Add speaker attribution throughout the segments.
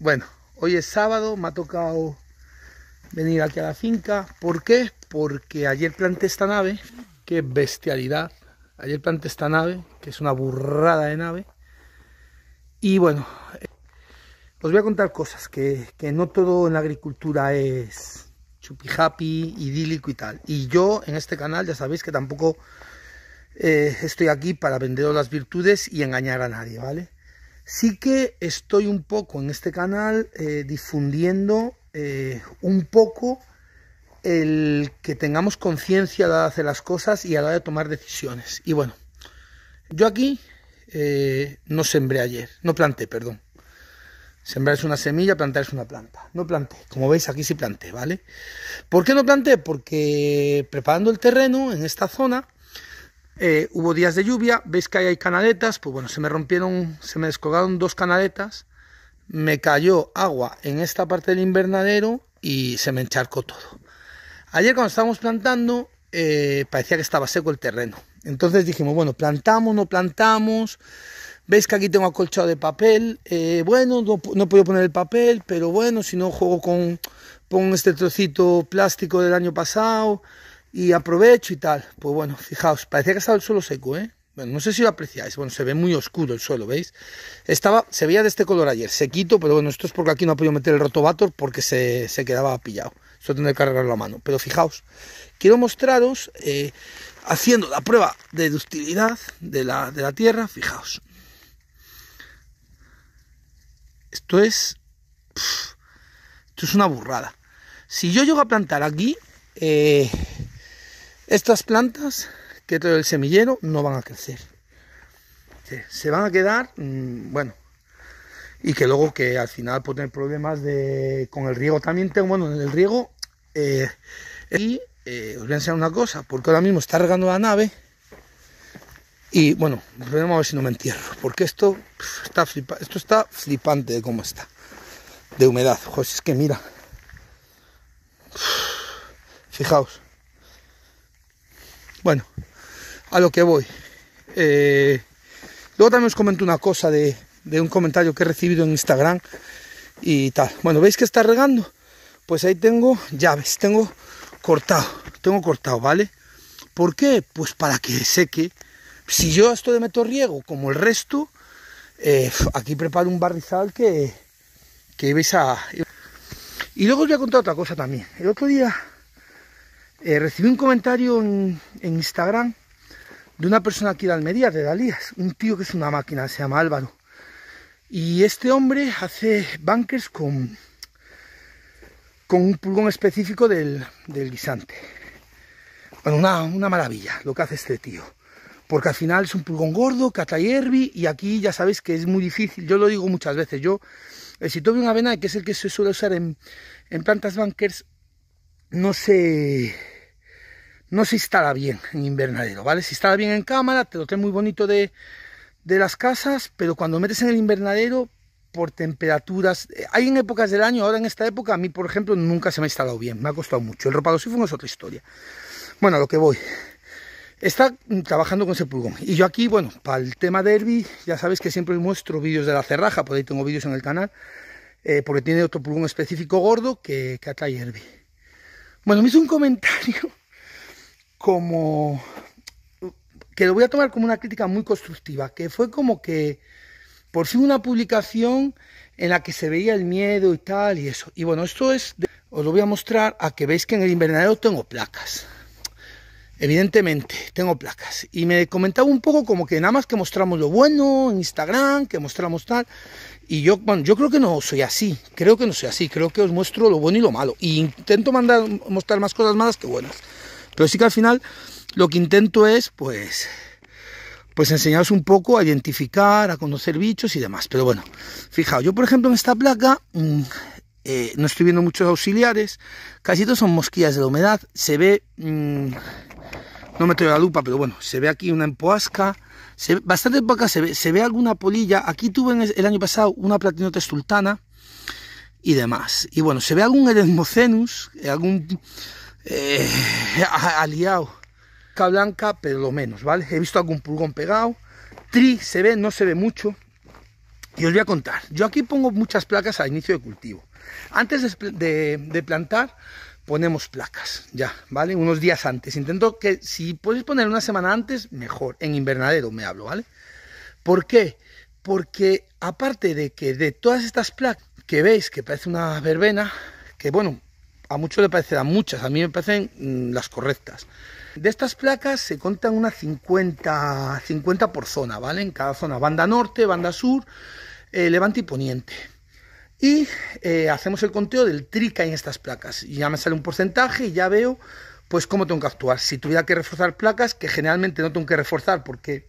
Speaker 1: Bueno, hoy es sábado, me ha tocado venir aquí a la finca. ¿Por qué? Porque ayer planté esta nave, qué bestialidad. Ayer planté esta nave, que es una burrada de nave. Y bueno, eh, os voy a contar cosas, que, no todo en la agricultura es chupi happy, idílico y tal. Y yo en este canal ya sabéis que tampoco eh, estoy aquí para venderos las virtudes y engañar a nadie, ¿vale? Sí que estoy un poco en este canal eh, difundiendo eh, un poco el que tengamos conciencia a la hora de hacer las cosas y a la hora de tomar decisiones. Y bueno, yo aquí eh, no sembré ayer, no planté, perdón. Sembrar es una semilla, plantar es una planta. No planté, como veis aquí sí planté, ¿vale? ¿Por qué no planté? Porque preparando el terreno en esta zona eh, hubo días de lluvia, veis que ahí hay canaletas, pues bueno, se me rompieron, se me descolgaron dos canaletas, me cayó agua en esta parte del invernadero y se me encharcó todo. Ayer cuando estábamos plantando, eh, parecía que estaba seco el terreno. Entonces dijimos, bueno, plantamos, no plantamos. Veis que aquí tengo acolchado de papel. Eh, bueno, no, puedo poner el papel, pero bueno, si no juego con, con este trocito plástico del año pasado y aprovecho y tal. Pues bueno, fijaos, parecía que estaba el suelo seco, ¿eh? Bueno, no sé si lo apreciáis, bueno, se ve muy oscuro el suelo, ¿veis? Estaba, se veía de este color ayer, sequito, pero bueno, esto es porque aquí no ha podido meter el rotovator porque se, quedaba pillado. Esto tendré que cargarlo a mano. Pero fijaos, quiero mostraros, eh, haciendo la prueba de ductilidad de la, de la tierra, fijaos. Esto es... esto es una burrada. Si yo llego a plantar aquí, eh, estas plantas que todo el semillero no van a crecer. Se van a quedar, mm, bueno, y que luego que al final puedo tener problemas con el riego. También tengo, bueno, en el riego, eh, y eh, os voy a enseñar una cosa, porque ahora mismo está regando la nave y bueno, vamos a ver si no me entierro, porque esto está, esto está flipante de cómo está, de humedad. José, es que mira, fijaos. Bueno, a lo que voy. Eh, luego también os comento una cosa de, un comentario que he recibido en Instagram y tal. Bueno, ¿veis que está regando? Pues ahí tengo llaves, tengo cortado, tengo cortado, ¿vale? ¿Por qué? Pues para que seque. Si yo esto de meto riego como el resto, eh, aquí preparo un barrizal que, que vais a... Y luego os voy a contar otra cosa también. El otro día eh, recibí un comentario en, Instagram de una persona aquí de Almería, de Dalías, un tío que es una máquina, se llama Álvaro. Y este hombre hace bunkers con, con un pulgón específico del, del guisante. Bueno, una, maravilla lo que hace este tío. Porque al final es un pulgón gordo, cata y herbi, y aquí ya sabéis que es muy difícil. Yo lo digo muchas veces, yo, eh, si tuve una avena, que es el que se suele usar en, en plantas bunkers, no se, no se instala bien en invernadero, ¿vale? Se instala bien en cámara, te lo trae muy bonito de, las casas, pero cuando metes en el invernadero, por temperaturas, eh, hay en épocas del año, ahora en esta época, a mí, por ejemplo, nunca se me ha instalado bien, me ha costado mucho. El fue es otra historia. Bueno, a lo que voy. Está trabajando con ese pulgón. Y yo aquí, bueno, para el tema de Herbie, ya sabes que siempre muestro vídeos de la cerraja, por ahí tengo vídeos en el canal, eh, porque tiene otro pulgón específico gordo que, que atrae Herbie. Bueno, me hizo un comentario como que lo voy a tomar como una crítica muy constructiva, que fue como que por fin una publicación en la que se veía el miedo y tal y eso. Y bueno, esto es, os lo voy a mostrar a que veis que en el invernadero tengo placas. Evidentemente, tengo placas. Y me comentaba un poco como que nada más que mostramos lo bueno en Instagram, que mostramos tal. Y yo, bueno, yo creo que no soy así. Creo que no soy así. Creo que os muestro lo bueno y lo malo. Y intento mandar, mostrar más cosas malas que buenas. Pero sí que al final lo que intento es, pues, pues enseñaros un poco a identificar, a conocer bichos y demás. Pero bueno, fijaos, yo por ejemplo en esta placa... Mm, eh, no estoy viendo muchos auxiliares, casi todos son mosquillas de la humedad, se ve, mm, no me traigo la lupa, pero bueno, se ve aquí una empoasca, bastante poca se ve, se ve alguna polilla, aquí tuve el, año pasado una platinota sultana y demás, y bueno, se ve algún Eresmocenus, eh, algún eh, aliado, blanca, pero lo menos, ¿vale? He visto algún pulgón pegado, tri se ve, no se ve mucho, y os voy a contar. Yo aquí pongo muchas placas al inicio de cultivo. Antes de, plantar, ponemos placas, ya, ¿vale? Unos días antes. Intento que si podéis poner una semana antes, mejor. En invernadero me hablo, ¿vale? ¿Por qué? Porque aparte de que de todas estas placas que veis, que parece una verbena, que bueno, a muchos le parecerán muchas, a mí me parecen mm, las correctas. De estas placas se contan unas 50, 50 por zona, ¿vale? En cada zona, banda norte, banda sur, eh, levante y poniente y eh, hacemos el conteo del trica en estas placas. Y ya me sale un porcentaje y ya veo pues cómo tengo que actuar. Si tuviera que reforzar placas, que generalmente no tengo que reforzar porque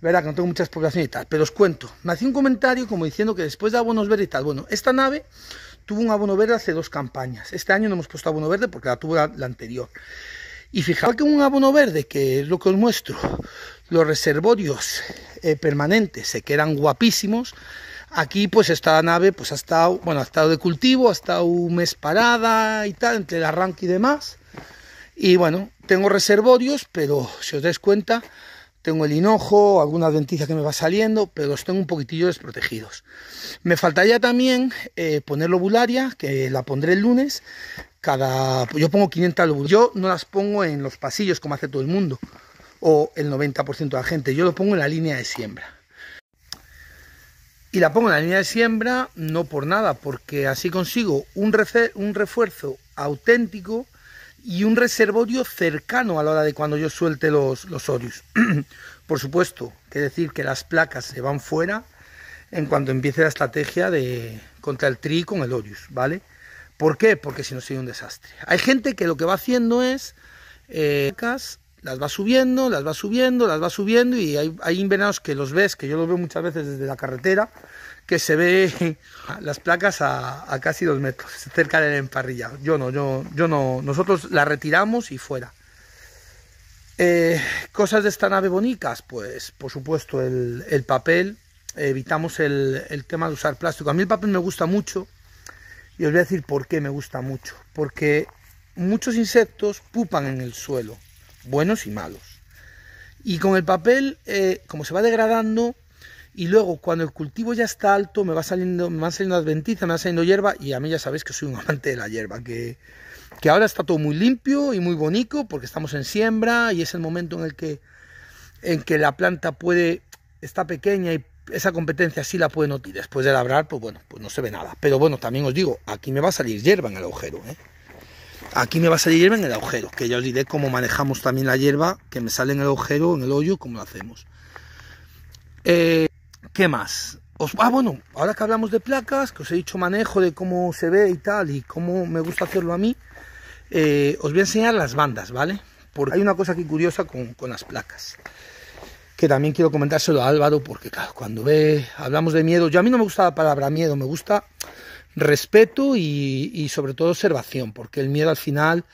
Speaker 1: verdad que no tengo muchas poblaciones y tal, pero os cuento. Me hacía un comentario como diciendo que después de abonos verdes y tal, bueno, esta nave tuvo un abono verde hace dos campañas. Este año no hemos puesto abono verde porque la tuvo la, anterior. Y fijaos que un abono verde, que es lo que os muestro, los reservorios eh, permanentes se quedan guapísimos. Aquí pues esta nave pues ha estado, bueno, ha estado de cultivo, ha estado un mes parada y tal, entre el arranque y demás. Y bueno, tengo reservorios, pero si os dais cuenta, tengo el hinojo, alguna denticia que me va saliendo, pero los tengo un poquitillo desprotegidos. Me faltaría también eh, poner lobularia, que la pondré el lunes. Cada, yo pongo 500 lobularias. Yo no las pongo en los pasillos como hace todo el mundo, o el 90% de la gente. Yo lo pongo en la línea de siembra. Y la pongo en la línea de siembra no por nada, porque así consigo un, refuerzo auténtico y un reservorio cercano a la hora de cuando yo suelte los, los orius. por supuesto, que decir que las placas se van fuera en cuanto empiece la estrategia de contra el tri con el orius, ¿vale? ¿Por qué? Porque si no sería un desastre. Hay gente que lo que va haciendo es eh, las va subiendo, las va subiendo, las va subiendo y hay, hay invenados que los ves, que yo los veo muchas veces desde la carretera, que se ve las placas a, casi dos metros, cerca del emparrillado. Yo no, yo, yo no, nosotros la retiramos y fuera. Eh, cosas de esta nave bonitas, pues por supuesto el, papel, evitamos el, el, tema de usar plástico. A mí el papel me gusta mucho y os voy a decir por qué me gusta mucho. Porque muchos insectos pupan en el suelo buenos y malos. Y con el papel, eh, como se va degradando, y luego cuando el cultivo ya está alto, me va saliendo, me van saliendo adventizas, me va saliendo hierba, y a mí ya sabéis que soy un amante de la hierba, que, que ahora está todo muy limpio y muy bonito, porque estamos en siembra, y es el momento en el que, en que la planta puede, está pequeña y esa competencia sí la puede notar. Después de labrar, pues bueno, pues no se ve nada. Pero bueno, también os digo, aquí me va a salir hierba en el agujero, ¿eh? Aquí me va a salir hierba en el agujero, que ya os diré cómo manejamos también la hierba, que me sale en el agujero, en el hoyo, cómo lo hacemos. Eh, ¿Qué más? Os, ah, bueno, ahora que hablamos de placas, que os he dicho manejo de cómo se ve y tal, y cómo me gusta hacerlo a mí, eh, os voy a enseñar las bandas, ¿vale? Porque hay una cosa aquí curiosa con, con las placas que también quiero comentárselo a Álvaro, porque claro, cuando ve, hablamos de miedo, yo a mí no me gusta la palabra miedo, me gusta respeto y, sobre todo observación, porque el miedo al final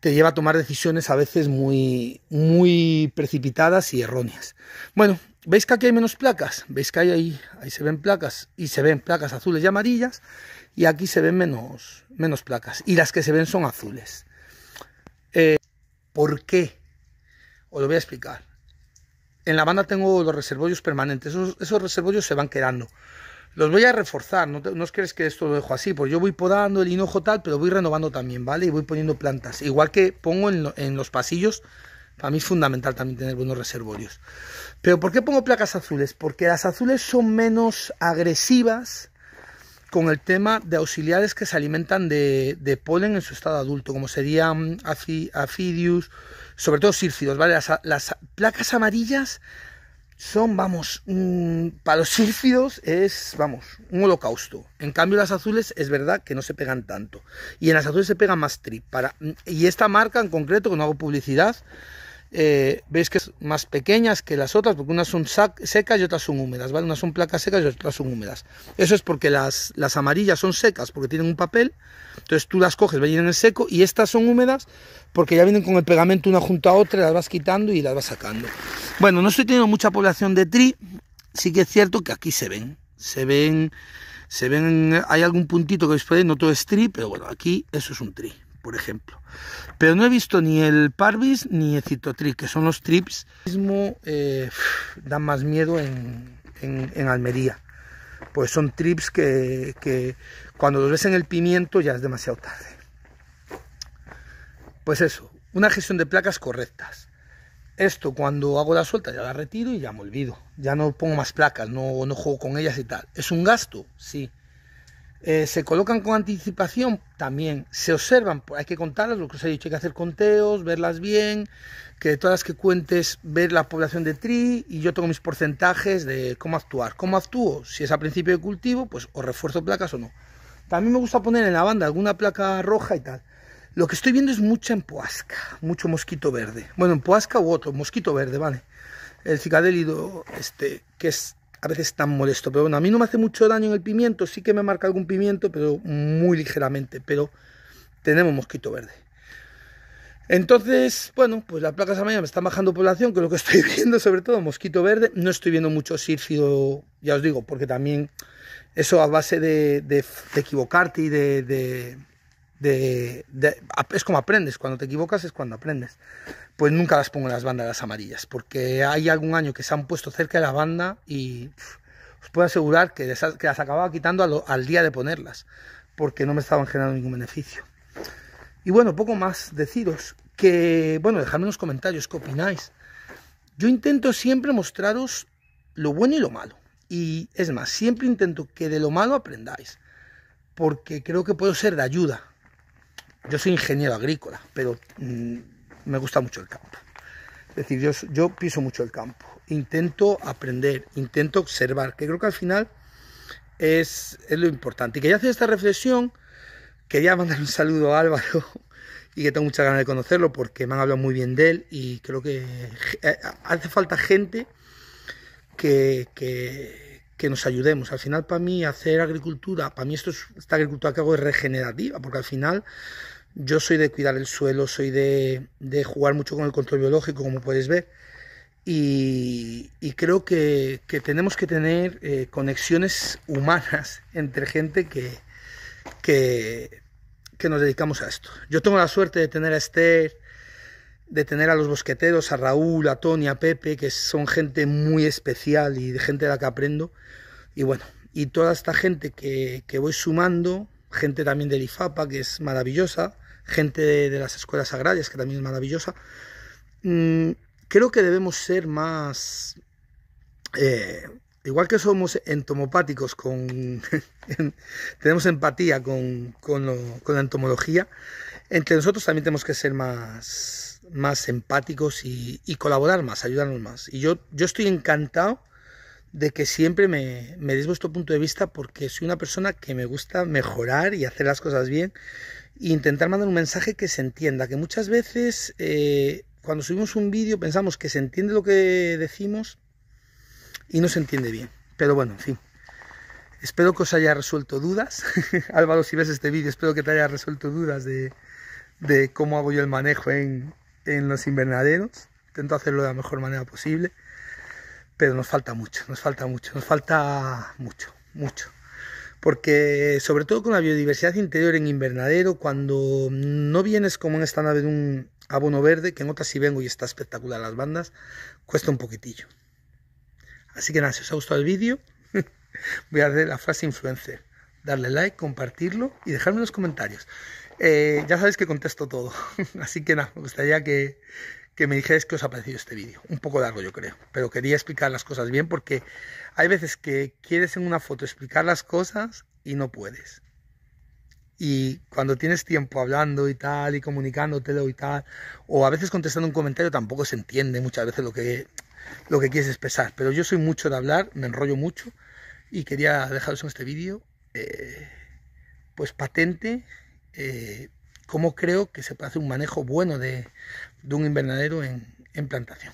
Speaker 1: te lleva a tomar decisiones a veces muy, muy precipitadas y erróneas. Bueno, veis que aquí hay menos placas, veis que hay ahí, ahí se ven placas y se ven placas azules y amarillas y aquí se ven menos, menos placas y las que se ven son azules. Eh, ¿Por qué? Os lo voy a explicar. En la banda tengo los reservorios permanentes, esos, esos reservorios se van quedando los voy a reforzar, no, os crees que esto lo dejo así, porque yo voy podando el hinojo tal, pero voy renovando también, ¿vale? Y voy poniendo plantas. Igual que pongo en, los pasillos, para mí es fundamental también tener buenos reservorios. Pero ¿por qué pongo placas azules? Porque las azules son menos agresivas con el tema de auxiliares que se alimentan de, polen en su estado adulto, como serían afidius, sobre todo sírcidos, ¿vale? las placas amarillas son, vamos, mm, para los sílfidos es, vamos, un holocausto. En cambio, las azules es verdad que no se pegan tanto. Y en las azules se pega más trip. Para, y esta marca en concreto, que no hago publicidad, eh, veis que es más pequeñas que las otras, porque unas son secas y otras son húmedas, ¿vale? Unas son placas secas y otras son húmedas. Eso es porque las, amarillas son secas, porque tienen un papel, entonces tú las coges, vienen en el seco, y estas son húmedas porque ya vienen con el pegamento una junto a otra, las vas quitando y las vas sacando. Bueno, no estoy teniendo mucha población de tri, sí que es cierto que aquí se ven, se ven, se ven, hay algún puntito que os por ahí, no todo es tri, pero bueno, aquí eso es un tri por ejemplo. Pero no he visto ni el Parvis ni el trick que son los trips mismo eh, dan más miedo en, en, Almería. Pues son trips que, que cuando los ves en el pimiento ya es demasiado tarde. Pues eso, una gestión de placas correctas. Esto cuando hago la suelta ya la retiro y ya me olvido. Ya no pongo más placas, no, no juego con ellas y tal. ¿Es un gasto? Sí. Eh, se colocan con anticipación, también se observan, pues, hay que contarlas, lo que os he dicho, hay que hacer conteos, verlas bien, que de todas las que cuentes, ver la población de tri y yo tengo mis porcentajes de cómo actuar. ¿Cómo actúo? Si es a principio de cultivo, pues o refuerzo placas o no. También me gusta poner en la banda alguna placa roja y tal. Lo que estoy viendo es mucha empoasca, mucho mosquito verde. Bueno, empoasca u otro, mosquito verde, ¿vale? El cicadélido, este, que es a veces tan molesto. Pero bueno, a mí no me hace mucho daño en el pimiento, sí que me marca algún pimiento, pero muy ligeramente. Pero tenemos mosquito verde. Entonces, bueno, pues las placas amarillas me están bajando población, que es lo que estoy viendo, sobre todo mosquito verde. No estoy viendo mucho sírfido, ya os digo, porque también eso a base de, equivocarte y de de, es como aprendes, cuando te equivocas es cuando aprendes. Pues nunca las pongo en las bandas las amarillas, porque hay algún año que se han puesto cerca de la banda y os puedo asegurar que, las acababa quitando al día de ponerlas, porque no me estaban generando ningún beneficio. Y bueno, poco más deciros que, bueno, dejadme en los comentarios qué opináis. Yo intento siempre mostraros lo bueno y lo malo. Y es más, siempre intento que de lo malo aprendáis, porque creo que puedo ser de ayuda yo soy ingeniero agrícola, pero mm, me gusta mucho el campo. Es decir, yo, piso mucho el campo, intento aprender, intento observar, que creo que al final es, es lo importante. Y ya hacer esta reflexión, quería mandar un saludo a Álvaro y que tengo muchas ganas de conocerlo porque me han hablado muy bien de él y creo que eh, hace falta gente que que nos ayudemos. Al final, para mí, hacer agricultura, para mí esto es, esta agricultura que hago es regenerativa, porque al final yo soy de cuidar el suelo, soy de, jugar mucho con el control biológico, como podéis ver. Y, creo que, tenemos que tener eh, conexiones humanas entre gente que, que, que nos dedicamos a esto. Yo tengo la suerte de tener a Esther de tener a los bosqueteros, a Raúl, a Tony, a Pepe, que son gente muy especial y de gente de la que aprendo. Y bueno, y toda esta gente que, que voy sumando, gente también del IFAPA, que es maravillosa, gente de, las escuelas agrarias, que también es maravillosa. Mm, creo que debemos ser más... Eh, igual que somos entomopáticos, con, tenemos empatía con, con la entomología, entre nosotros también tenemos que ser más más empáticos y, colaborar más, ayudarnos más. Y yo, yo estoy encantado de que siempre me, me des vuestro punto de vista porque soy una persona que me gusta mejorar y hacer las cosas bien e intentar mandar un mensaje que se entienda, que muchas veces eh, cuando subimos un vídeo pensamos que se entiende lo que decimos y no se entiende bien. Pero bueno, en fin. Espero que os haya resuelto dudas. Álvaro, si ves este vídeo, espero que te haya resuelto dudas de, de cómo hago yo el manejo en, en los invernaderos. Intento hacerlo de la mejor manera posible, pero nos falta mucho, nos falta mucho, nos falta mucho, mucho. Porque sobre todo con la biodiversidad interior en invernadero, cuando no vienes como en esta nave de un abono verde, que en otras sí vengo y está espectacular las bandas, cuesta un poquitillo. Así que nada, si os ha gustado el vídeo, voy a hacer la frase influencer. Darle like, compartirlo y dejarme en los comentarios. Eh, ya sabéis que contesto todo, así que nada, me gustaría que, me dijerais que os ha parecido este vídeo. Un poco largo yo creo, pero quería explicar las cosas bien porque hay veces que quieres en una foto explicar las cosas y no puedes. Y cuando tienes tiempo hablando y tal, y comunicándotelo y tal, o a veces contestando un comentario tampoco se entiende muchas veces lo que, lo que quieres expresar. Pero yo soy mucho de hablar, me enrollo mucho, y quería dejaros en este vídeo, eh, pues patente eh, cómo creo que se puede un manejo bueno de, un invernadero en plantación.